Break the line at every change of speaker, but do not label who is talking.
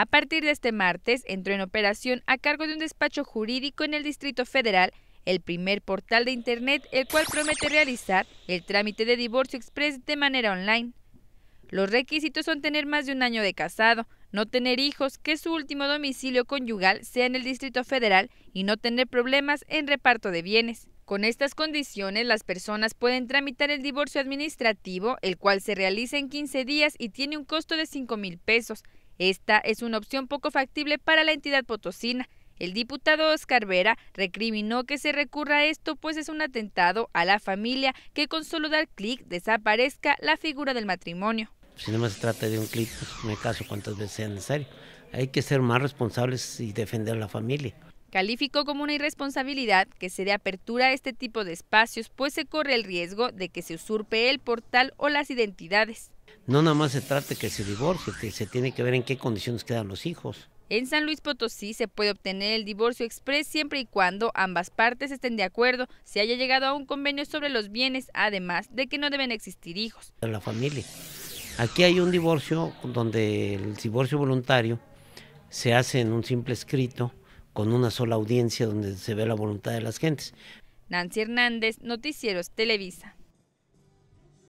A partir de este martes entró en operación a cargo de un despacho jurídico en el Distrito Federal el primer portal de Internet el cual promete realizar el trámite de divorcio express de manera online. Los requisitos son tener más de un año de casado, no tener hijos, que su último domicilio conyugal sea en el Distrito Federal y no tener problemas en reparto de bienes. Con estas condiciones, las personas pueden tramitar el divorcio administrativo, el cual se realiza en 15 días y tiene un costo de 5 mil pesos, esta es una opción poco factible para la entidad potosina. El diputado Oscar Vera recriminó que se recurra a esto, pues es un atentado a la familia que con solo dar clic desaparezca la figura del matrimonio.
Si no se trata de un clic, me pues, caso cuantas veces sea necesario. Hay que ser más responsables y defender a la familia.
Calificó como una irresponsabilidad que se dé apertura a este tipo de espacios, pues se corre el riesgo de que se usurpe el portal o las identidades
no nada más se trata que se divorcie, se tiene que ver en qué condiciones quedan los hijos.
En San Luis Potosí se puede obtener el divorcio exprés siempre y cuando ambas partes estén de acuerdo, se haya llegado a un convenio sobre los bienes, además de que no deben existir hijos.
En la familia. Aquí hay un divorcio donde el divorcio voluntario se hace en un simple escrito con una sola audiencia donde se ve la voluntad de las gentes.
Nancy Hernández, Noticieros Televisa.